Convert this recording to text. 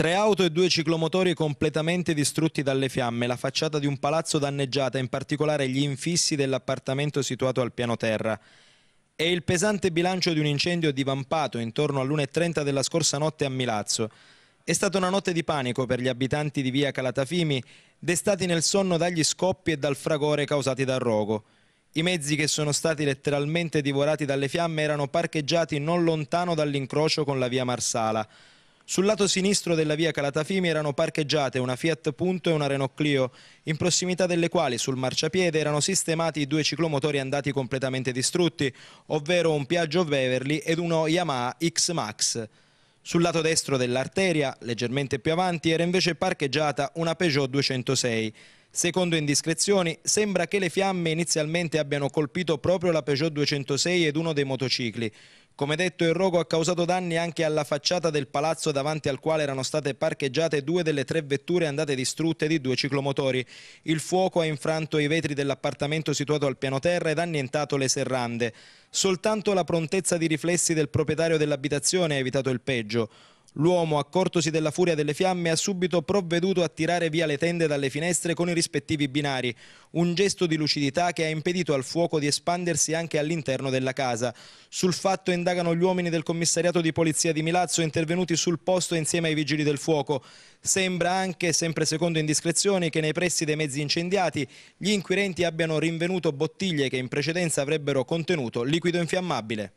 Tre auto e due ciclomotori completamente distrutti dalle fiamme, la facciata di un palazzo danneggiata, in particolare gli infissi dell'appartamento situato al piano terra. E il pesante bilancio di un incendio divampato intorno all'1.30 della scorsa notte a Milazzo. È stata una notte di panico per gli abitanti di via Calatafimi, destati nel sonno dagli scoppi e dal fragore causati dal rogo. I mezzi che sono stati letteralmente divorati dalle fiamme erano parcheggiati non lontano dall'incrocio con la via Marsala. Sul lato sinistro della via Calatafimi erano parcheggiate una Fiat Punto e una Renault Clio, in prossimità delle quali sul marciapiede erano sistemati due ciclomotori andati completamente distrutti, ovvero un Piaggio Beverly ed uno Yamaha X-Max. Sul lato destro dell'arteria, leggermente più avanti, era invece parcheggiata una Peugeot 206. Secondo indiscrezioni, sembra che le fiamme inizialmente abbiano colpito proprio la Peugeot 206 ed uno dei motocicli. Come detto, il rogo ha causato danni anche alla facciata del palazzo davanti al quale erano state parcheggiate due delle tre vetture andate distrutte di due ciclomotori. Il fuoco ha infranto i vetri dell'appartamento situato al piano terra ed annientato le serrande. Soltanto la prontezza di riflessi del proprietario dell'abitazione ha evitato il peggio. L'uomo, accortosi della furia delle fiamme, ha subito provveduto a tirare via le tende dalle finestre con i rispettivi binari, un gesto di lucidità che ha impedito al fuoco di espandersi anche all'interno della casa. Sul fatto indagano gli uomini del commissariato di polizia di Milazzo intervenuti sul posto insieme ai vigili del fuoco. Sembra anche, sempre secondo indiscrezioni, che nei pressi dei mezzi incendiati gli inquirenti abbiano rinvenuto bottiglie che in precedenza avrebbero contenuto liquido infiammabile.